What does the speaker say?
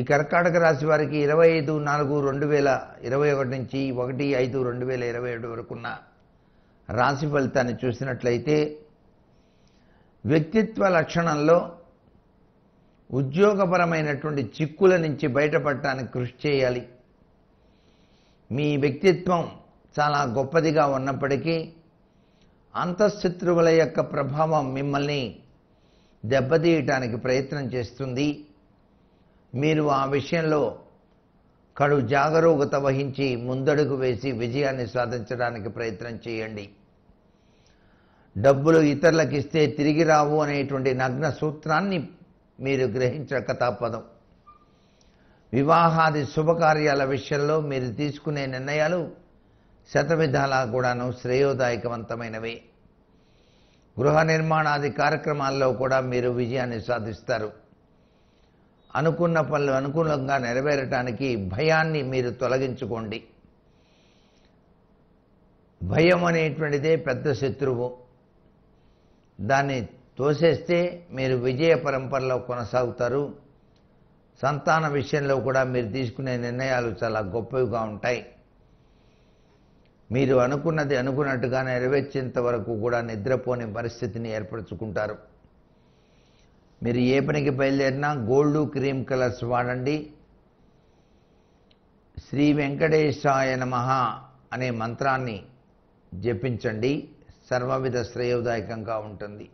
ఈ కర్కాటక రాశి వారికి ఇరవై ఐదు నాలుగు రెండు వేల ఇరవై ఒకటి నుంచి ఒకటి ఐదు రెండు వేల ఇరవై ఏడు వరకున్న రాశి ఫలితాన్ని చూసినట్లయితే వ్యక్తిత్వ లక్షణంలో ఉద్యోగపరమైనటువంటి చిక్కుల నుంచి బయటపడటానికి కృషి చేయాలి మీ వ్యక్తిత్వం చాలా గొప్పదిగా ఉన్నప్పటికీ అంతఃశత్రువుల యొక్క ప్రభావం మిమ్మల్ని దెబ్బతీయటానికి ప్రయత్నం చేస్తుంది మీరు ఆ విషయంలో కడు జాగరూకత వహించి ముందడుగు వేసి విజయాన్ని సాధించడానికి ప్రయత్నం చేయండి డబ్బులు ఇతరులకు ఇస్తే తిరిగి రావు అనేటువంటి నగ్న సూత్రాన్ని మీరు గ్రహించక కథాపదం వివాహాది శుభకార్యాల విషయంలో మీరు తీసుకునే నిర్ణయాలు శతవిధాలా కూడాను శ్రేయోదాయకవంతమైనవి గృహ నిర్మాణాది కార్యక్రమాల్లో కూడా మీరు విజయాన్ని సాధిస్తారు అనుకున్న పనులు అనుకూలంగా నెరవేరటానికి భయాన్ని మీరు తొలగించుకోండి భయం అనేటువంటిదే పెద్ద శత్రువు దాన్ని తోసేస్తే మీరు విజయ పరంపరలో కొనసాగుతారు సంతాన విషయంలో కూడా మీరు తీసుకునే నిర్ణయాలు చాలా గొప్పవిగా ఉంటాయి మీరు అనుకున్నది అనుకున్నట్టుగా నెరవేర్చేంత వరకు కూడా నిద్రపోని పరిస్థితిని ఏర్పరచుకుంటారు మీరు ఏ పనికి బయలుదేరినా గోల్డ్ క్రీమ్ కలర్స్ వాడండి శ్రీ వెంకటేశాయ నమ అనే మంత్రాన్ని జపించండి సర్వవిధ శ్రేయోదాయకంగా ఉంటుంది